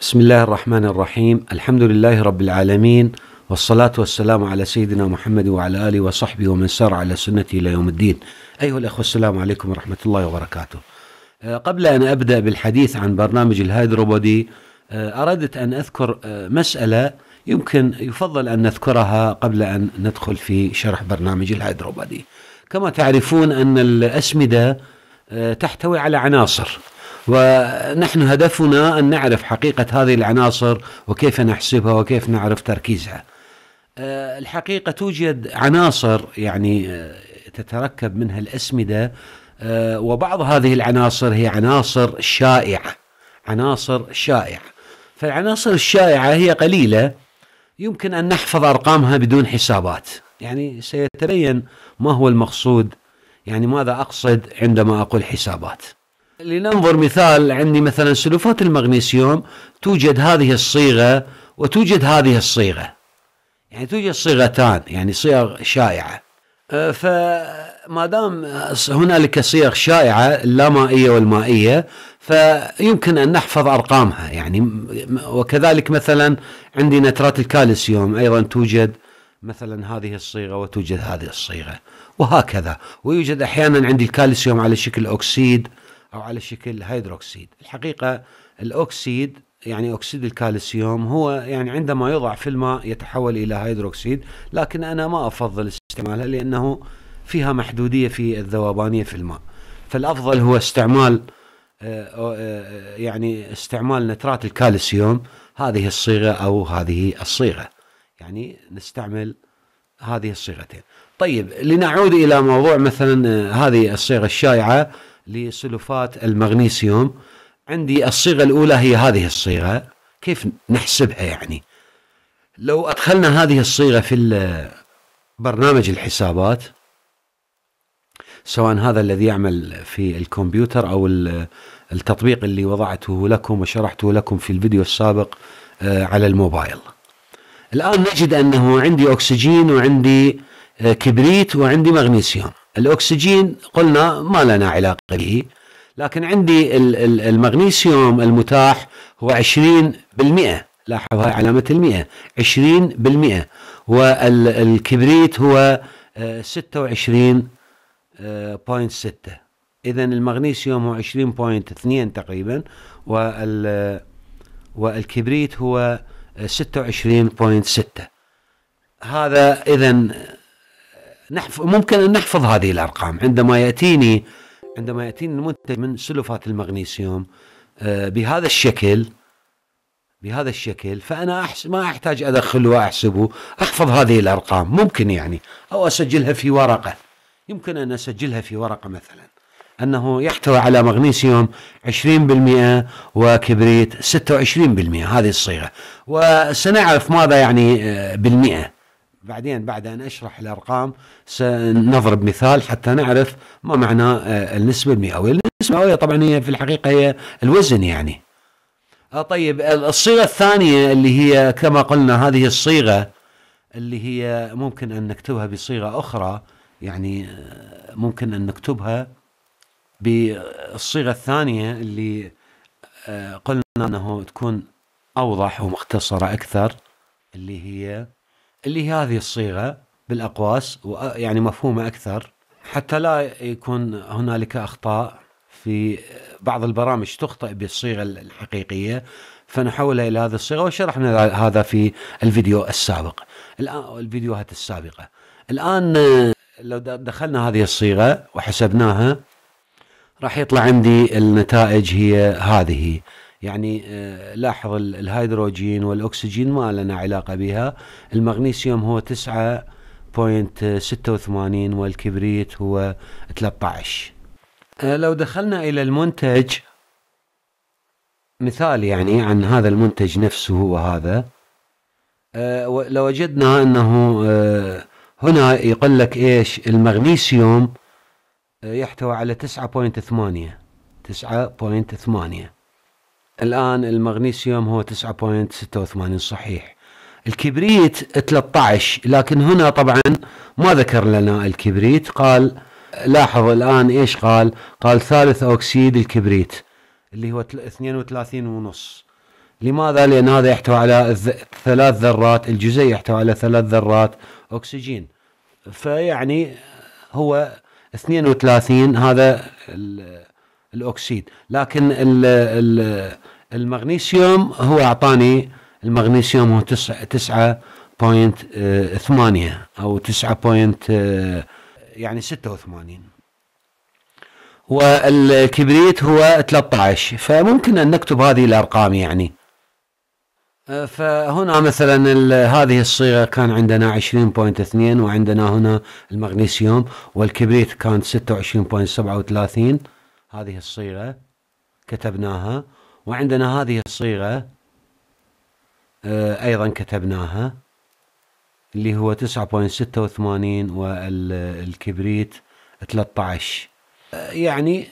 بسم الله الرحمن الرحيم الحمد لله رب العالمين والصلاة والسلام على سيدنا محمد وعلى آله وصحبه ومن سار على سنته إلى يوم الدين أيها الأخوة السلام عليكم ورحمة الله وبركاته قبل أن أبدأ بالحديث عن برنامج الهيدروبودي أردت أن أذكر مسألة يمكن يفضل أن نذكرها قبل أن ندخل في شرح برنامج الهيدروبودي كما تعرفون أن الأسمدة تحتوي على عناصر ونحن هدفنا أن نعرف حقيقة هذه العناصر وكيف نحسبها وكيف نعرف تركيزها آه، الحقيقة توجد عناصر يعني آه، تتركب منها الأسمدة آه، وبعض هذه العناصر هي عناصر شائعة عناصر شائعة فالعناصر الشائعة هي قليلة يمكن أن نحفظ أرقامها بدون حسابات يعني سيتبين ما هو المقصود يعني ماذا أقصد عندما أقول حسابات لننظر مثال عندي مثلا سلفات المغنيسيوم توجد هذه الصيغة وتوجد هذه الصيغة يعني توجد صيغتان يعني صيغ شائعة أه، فما دام هنالك صيغ شائعة اللامائية والمائية فيمكن أن نحفظ أرقامها يعني وكذلك مثلا عندي نترات الكالسيوم أيضا توجد مثلا هذه الصيغة وتوجد هذه الصيغة وهكذا ويوجد أحيانا عندي الكالسيوم على شكل اوكسيد أو على شكل هيدروكسيد الحقيقة الأكسيد يعني أكسيد الكالسيوم هو يعني عندما يوضع في الماء يتحول إلى هيدروكسيد لكن أنا ما أفضل استعمالها لأنه فيها محدودية في الذوبانية في الماء فالأفضل هو استعمال آه، آه، آه، يعني استعمال نترات الكالسيوم هذه الصيغة أو هذه الصيغة يعني نستعمل هذه الصيغتين طيب لنعود إلى موضوع مثلا هذه الصيغة الشائعة لسلفات المغنيسيوم عندي الصيغة الأولى هي هذه الصيغة كيف نحسبها يعني لو أدخلنا هذه الصيغة في برنامج الحسابات سواء هذا الذي يعمل في الكمبيوتر أو التطبيق اللي وضعته لكم وشرحته لكم في الفيديو السابق آه، على الموبايل الآن نجد أنه عندي أكسجين وعندي آه، كبريت وعندي مغنيسيوم الأكسجين قلنا ما لنا علاقة به لكن عندي المغنيسيوم المتاح هو 20% لاحظ هاي علامة المئة 20% والكبريت هو 26.6 آه، آه، إذا المغنيسيوم هو 20.2 تقريبا وال والكبريت هو 26.6 آه، هذا إذا نحف ممكن أن نحفظ هذه الأرقام عندما يأتيني عندما يأتيني المنتج من سلفات المغنيسيوم آه، بهذا الشكل بهذا الشكل فأنا أحس ما أحتاج أدخله وأحسبه أحفظ هذه الأرقام ممكن يعني أو أسجلها في ورقة يمكن أن أسجلها في ورقة مثلا أنه يحتوي على مغنيسيوم 20% وكبريت 26% هذه الصيغة وسنعرف ماذا يعني آه، بالمئة بعدين بعد أن أشرح الأرقام سنضرب مثال حتى نعرف ما معنى آه، النسبة المئوية النسبة المئوية طبعا هي في الحقيقة هي الوزن يعني آه، طيب الصيغة الثانية اللي هي كما قلنا هذه الصيغة اللي هي ممكن أن نكتبها بصيغة أخرى يعني آه، ممكن أن نكتبها بالصيغة الثانية اللي قلنا أنه تكون أوضح ومختصرة أكثر اللي هي اللي هي هذه الصيغه بالاقواس يعني مفهومه اكثر حتى لا يكون هنالك اخطاء في بعض البرامج تخطئ بالصيغه الحقيقيه فنحولها الى هذه الصيغه وشرحنا هذا في الفيديو السابق الان الفيديوهات السابقه الان لو دخلنا هذه الصيغه وحسبناها راح يطلع عندي النتائج هي هذه يعني آه، لاحظ الهيدروجين والأكسجين ما لنا علاقة بها المغنيسيوم هو 9.86 والكبريت هو 13 آه، لو دخلنا إلى المنتج مثال يعني عن هذا المنتج نفسه هو هذا آه، لوجدنا أنه هنا يقول لك إيش المغنيسيوم يحتوي على 9.8 9.8 الآن المغنيسيوم هو 9.86 صحيح الكبريت 13 لكن هنا طبعا ما ذكر لنا الكبريت قال لاحظ الآن إيش قال قال ثالث أكسيد الكبريت اللي هو 32 ونص لماذا؟ لأن هذا يحتوي على ثلاث ذرات الجزيء يحتوي على ثلاث ذرات أكسجين فيعني هو 32 هذا الاكسيد لكن الـ الـ المغنيسيوم هو اعطاني المغنيسيوم هو 9.8 آه، او 9. آه، يعني 86 والكبريت هو 13 فممكن ان نكتب هذه الارقام يعني آه، فهنا مثلا هذه الصيغه كان عندنا 20.2 وعندنا هنا المغنيسيوم والكبريت كان 26.37 هذه الصيغة كتبناها وعندنا هذه الصيغة آه، أيضا كتبناها اللي هو 9.86 والكبريت 13 يعني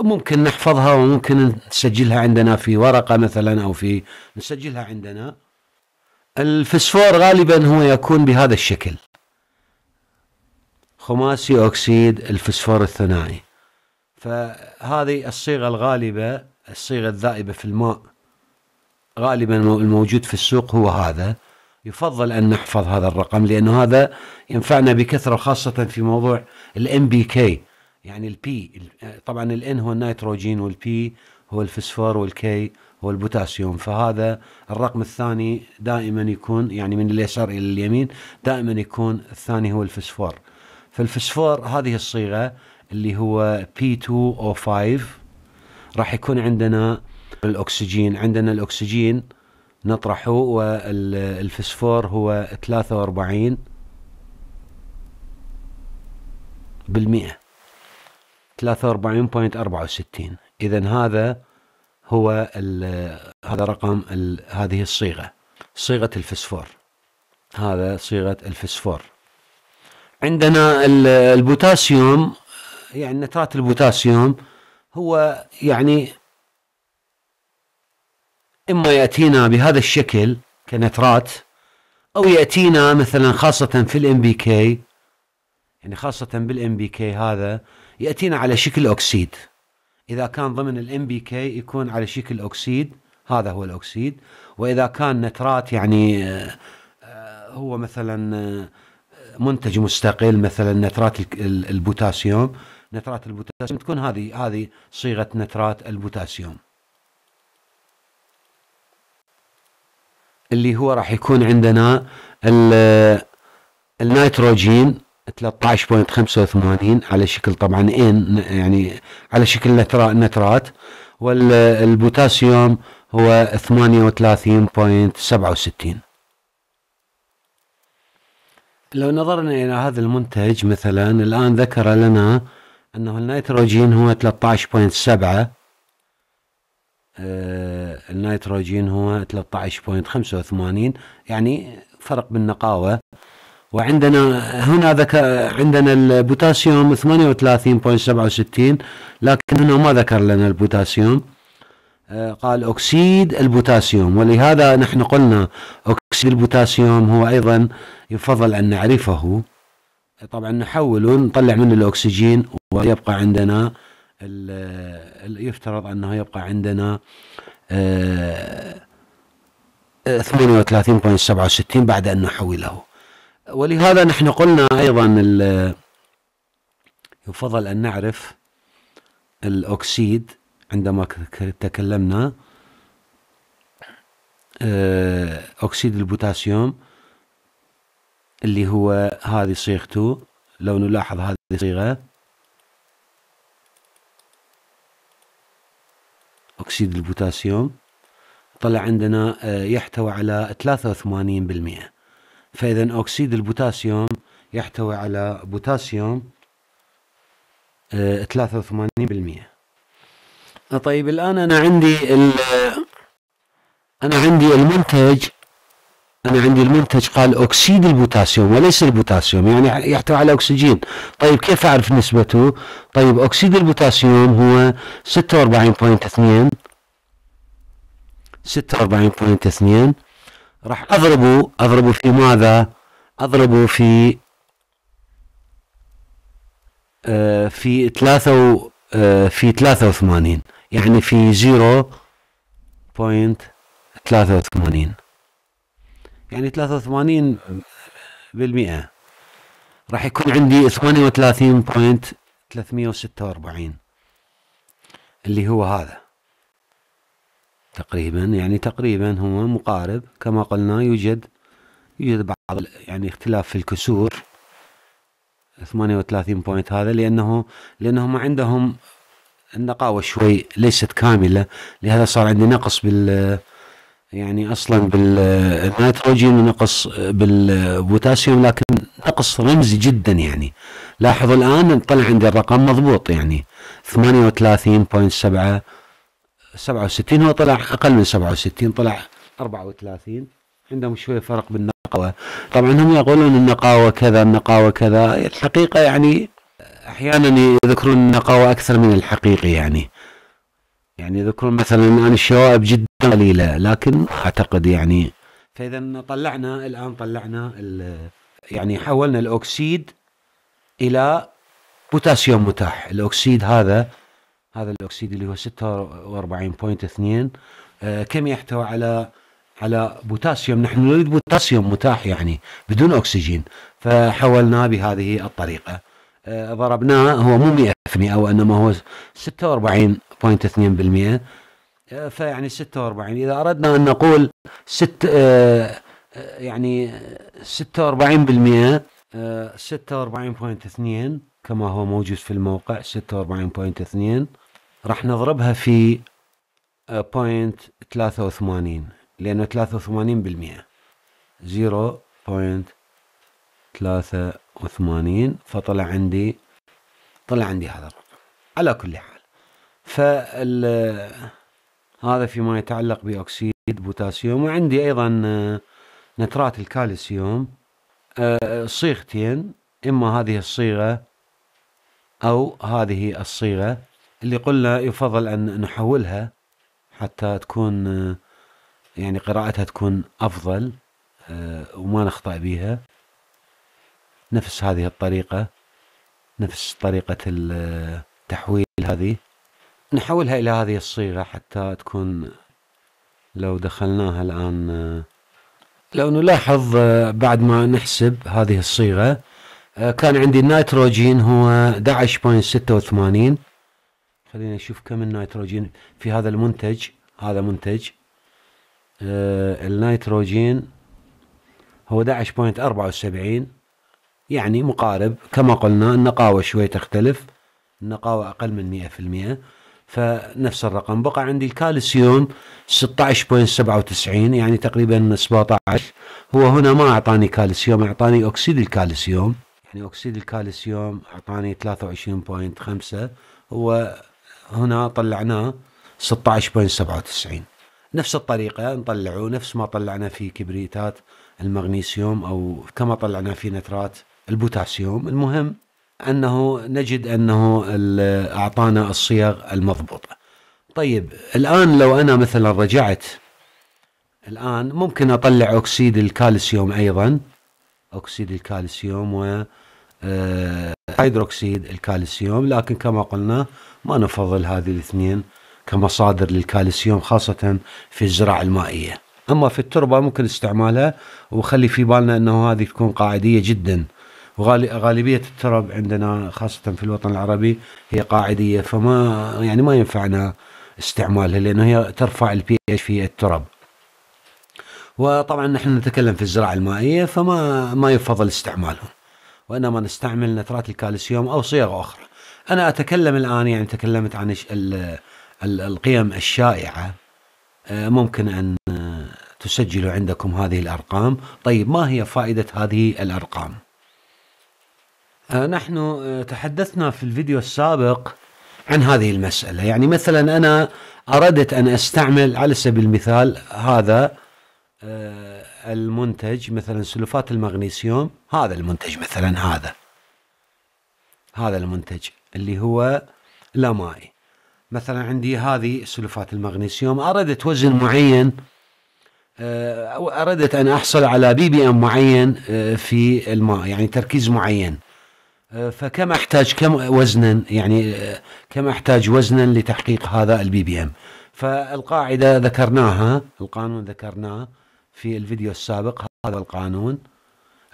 ممكن نحفظها وممكن نسجلها عندنا في ورقة مثلا أو في نسجلها عندنا الفسفور غالبا هو يكون بهذا الشكل خماسي أكسيد الفسفور الثنائي فهذه الصيغة الغالبة الصيغة الذائبة في الماء غالبا الموجود في السوق هو هذا يفضل أن نحفظ هذا الرقم لأنه هذا ينفعنا بكثرة خاصة في موضوع الام بي كي يعني البي طبعا الان هو النيتروجين والبي هو الفسفور والكي هو البوتاسيوم فهذا الرقم الثاني دائما يكون يعني من اليسار الى اليمين دائما يكون الثاني هو الفسفور فالفسفور هذه الصيغه اللي هو P2O5 راح يكون عندنا الأكسجين عندنا الأكسجين نطرحه والفسفور هو 43 بالمئة 43.64 إذا هذا هو هذا رقم هذه الصيغة صيغة الفسفور هذا صيغة الفسفور عندنا البوتاسيوم يعني نترات البوتاسيوم هو يعني إما يأتينا بهذا الشكل كنترات أو يأتينا مثلا خاصة في الام بي كي يعني خاصة بالام بي كي هذا يأتينا على شكل أكسيد إذا كان ضمن الام بي كي يكون على شكل أكسيد هذا هو الأكسيد وإذا كان نترات يعني آه، آه، هو مثلا آه، منتج مستقل مثلا نترات البوتاسيوم نترات البوتاسيوم تكون هذه هذه صيغه نترات البوتاسيوم اللي هو راح يكون عندنا النيتروجين 13.85 على شكل طبعا ان يعني على شكل نترات والبوتاسيوم هو 38.67 لو نظرنا إلى هذا المنتج مثلا الآن ذكر لنا أنه النيتروجين هو 13.7 آه، النيتروجين هو 13.85 يعني فرق بالنقاوة وعندنا هنا ذكر عندنا البوتاسيوم 38.67 لكن هنا ما ذكر لنا البوتاسيوم آه، قال أكسيد البوتاسيوم ولهذا نحن قلنا أكسيد البوتاسيوم هو أيضا يفضل أن نعرفه طبعا نحوله نطلع منه الأكسجين ويبقى عندنا يفترض أنه يبقى عندنا 38.67 آه، آه، بعد أن نحوله ولهذا نحن قلنا أيضا يفضل أن نعرف الأكسيد عندما تكلمنا آه، أكسيد البوتاسيوم اللي هو هذه صيغته لو نلاحظ هذه الصيغة أكسيد البوتاسيوم طلع عندنا آه، يحتوي على 83% فإذا أكسيد البوتاسيوم يحتوي على بوتاسيوم 83% آه، طيب الآن أنا عندي ال أنا عندي المنتج أنا عندي المنتج قال أكسيد البوتاسيوم وليس البوتاسيوم يعني يحتوي على أكسجين طيب كيف أعرف نسبته طيب أكسيد البوتاسيوم هو 46.2 46.2 راح أضربه أضربه في ماذا أضربه في آه في ثلاثة آه في 83 يعني في 0.83 يعني 83 بالمئة راح يكون عندي 38.346 اللي هو هذا تقريبا يعني تقريبا هو مقارب كما قلنا يوجد يوجد بعض يعني اختلاف في الكسور 38 بوينت هذا لانه لانه ما عندهم النقاوه شوي ليست كامله لهذا صار عندي نقص بال يعني اصلا بالنيتروجين ونقص بالبوتاسيوم لكن نقص رمزي جدا يعني لاحظوا الان طلع عندي الرقم مضبوط يعني 38.7 67 هو طلع اقل من 67 طلع 34 عندهم شويه فرق بالنقاوه طبعا هم يقولون النقاوه كذا النقاوه كذا الحقيقه يعني احيانا يذكرون النقاوه اكثر من الحقيقي يعني يعني يذكرون مثلا ان الشوائب جدا قليله لكن اعتقد يعني فاذا طلعنا الان طلعنا يعني حولنا الاكسيد الى بوتاسيوم متاح الاكسيد هذا هذا الاكسيد اللي هو 46.2 آه، كم يحتوي على على بوتاسيوم نحن نريد بوتاسيوم متاح يعني بدون اكسجين فحولناه بهذه الطريقه آه، ضربناه هو مو 100% وانما هو 46.2% آه، فيعني 46 اذا اردنا ان نقول ست آه، يعني 46% 46.2 كما هو موجود في الموقع 46.2 راح نضربها في 0.83 83 لانه 83% 0. 83 فطلع عندي طلع عندي هذا الرقم على كل حال فال هذا فيما يتعلق بأكسيد بوتاسيوم وعندي أيضا آه، نترات الكالسيوم آه، صيغتين إما هذه الصيغة أو هذه الصيغة اللي قلنا يفضل أن نحولها حتى تكون آه، يعني قراءتها تكون أفضل وما نخطأ بها نفس هذه الطريقة نفس طريقة التحويل هذه نحولها إلى هذه الصيغة حتى تكون لو دخلناها الآن لو نلاحظ بعد ما نحسب هذه الصيغة كان عندي النيتروجين هو 11.86 خلينا نشوف كم النيتروجين في هذا المنتج هذا منتج آه، النيتروجين هو 11.74 يعني مقارب كما قلنا النقاوة شوي تختلف النقاوة أقل من 100% فنفس الرقم بقى عندي الكالسيوم 16.97 يعني تقريبا 17 هو هنا ما أعطاني كالسيوم أعطاني أكسيد الكالسيوم يعني أكسيد الكالسيوم أعطاني 23.5 هو هنا طلعناه 16.97 نفس الطريقة نطلعه نفس ما طلعنا في كبريتات المغنيسيوم أو كما طلعنا في نترات البوتاسيوم المهم أنه نجد أنه أعطانا الصيغ المضبوطة طيب الآن لو أنا مثلا رجعت الآن ممكن أطلع أكسيد الكالسيوم أيضا أكسيد الكالسيوم و آه، هيدروكسيد الكالسيوم لكن كما قلنا ما نفضل هذه الاثنين كمصادر للكالسيوم خاصة في الزراعة المائية أما في التربة ممكن استعمالها وخلي في بالنا أنه هذه تكون قاعدية جداً وغالبيه الترب عندنا خاصه في الوطن العربي هي قاعديه فما يعني ما ينفعنا استعمالها لانه هي ترفع البي اتش في الترب. وطبعا نحن نتكلم في الزراعه المائيه فما ما يفضل استعمالهم. وانما نستعمل نترات الكالسيوم او صيغ اخرى. انا اتكلم الان يعني تكلمت عن القيم الشائعه آه، ممكن ان تسجلوا عندكم هذه الارقام، طيب ما هي فائده هذه الارقام؟ آه، نحن آه، تحدثنا في الفيديو السابق عن هذه المسألة يعني مثلا أنا أردت أن أستعمل على سبيل المثال هذا آه، المنتج مثلا سلفات المغنيسيوم هذا المنتج مثلا هذا هذا المنتج اللي هو لا مائي مثلا عندي هذه سلفات المغنيسيوم أردت وزن معين أردت أن أحصل على بي بي أم معين في الماء يعني تركيز معين آه، فكم احتاج كم وزنا يعني آه، كم احتاج وزنا لتحقيق هذا البي بي ام فالقاعده ذكرناها القانون ذكرناه في الفيديو السابق هذا القانون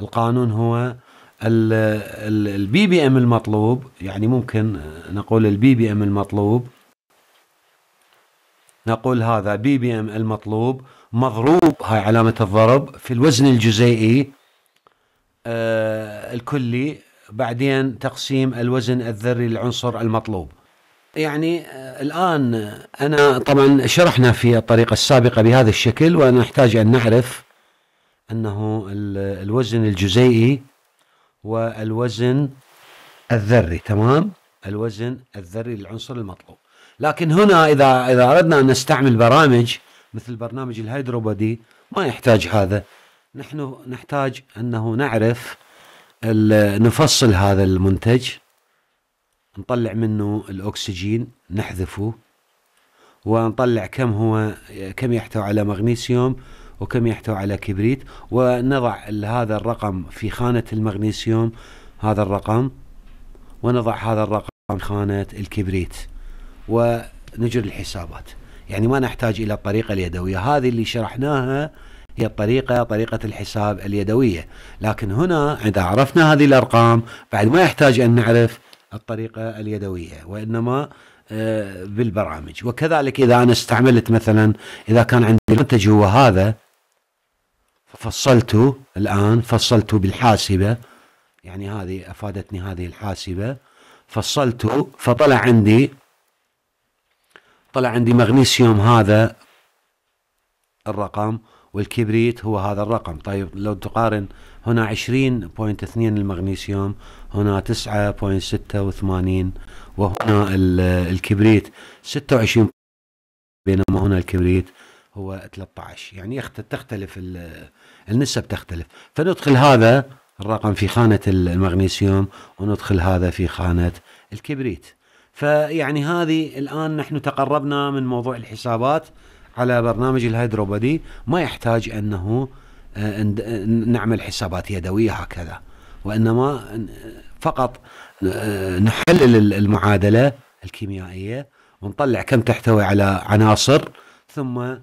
القانون هو البي بي ام المطلوب يعني ممكن نقول البي بي ام المطلوب نقول هذا بي بي ام المطلوب مضروب هاي علامة الضرب في الوزن الجزيئي آه، الكلي بعدين تقسيم الوزن الذري للعنصر المطلوب يعني آه، الآن أنا طبعا شرحنا في الطريقة السابقة بهذا الشكل وأنا أحتاج أن نعرف أنه الوزن الجزيئي والوزن الذري تمام الوزن الذري للعنصر المطلوب لكن هنا إذا إذا أردنا أن نستعمل برامج مثل برنامج الهيدروبادي ما يحتاج هذا نحن نحتاج أنه نعرف نفصل هذا المنتج نطلع منه الأكسجين نحذفه ونطلع كم هو كم يحتوي على مغنيسيوم وكم يحتوي على كبريت ونضع هذا الرقم في خانة المغنيسيوم هذا الرقم ونضع هذا الرقم في خانة الكبريت ونجري الحسابات يعني ما نحتاج إلى الطريقة اليدوية هذه اللي شرحناها هي الطريقة طريقة الحساب اليدوية لكن هنا إذا عرفنا هذه الأرقام بعد ما يحتاج أن نعرف الطريقة اليدوية وإنما آه، بالبرامج وكذلك إذا أنا استعملت مثلا إذا كان عندي منتج هو هذا فصلته الآن فصلته بالحاسبة يعني هذه أفادتني هذه الحاسبة فصلته فطلع عندي طلع عندي مغنيسيوم هذا الرقم والكبريت هو هذا الرقم طيب لو تقارن هنا 20.2 المغنيسيوم هنا 9.86 وهنا الكبريت 26 بينما هنا الكبريت هو 13 يعني تختلف النسب تختلف فندخل هذا الرقم في خانة المغنيسيوم وندخل هذا في خانة الكبريت فيعني هذه الآن نحن تقربنا من موضوع الحسابات على برنامج الهيدروبادي ما يحتاج انه آه، آه، نعمل حسابات يدويه هكذا وانما آه، فقط نحلل المعادله الكيميائيه ونطلع كم تحتوي على عناصر ثم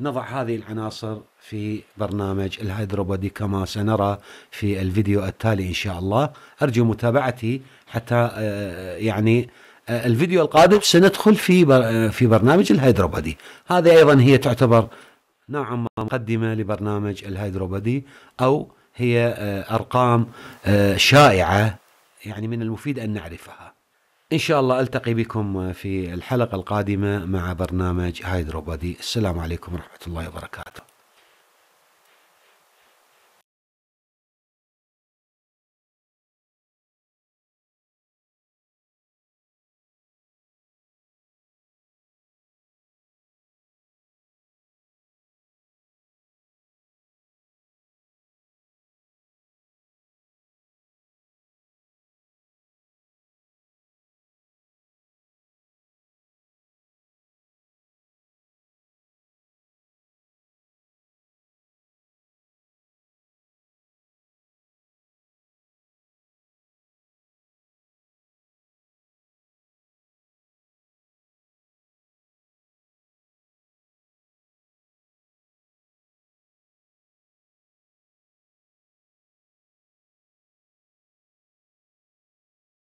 نضع هذه العناصر في برنامج الهيدروبادي كما سنرى في الفيديو التالي ان شاء الله ارجو متابعتي حتى يعني الفيديو القادم سندخل في بر... في برنامج الهيدروبادي هذه ايضا هي تعتبر نوعا ما مقدمه لبرنامج الهيدروبادي او هي آه، ارقام آه، شائعه يعني من المفيد ان نعرفها ان شاء الله التقي بكم في الحلقه القادمه مع برنامج هيدروبادي السلام عليكم ورحمه الله وبركاته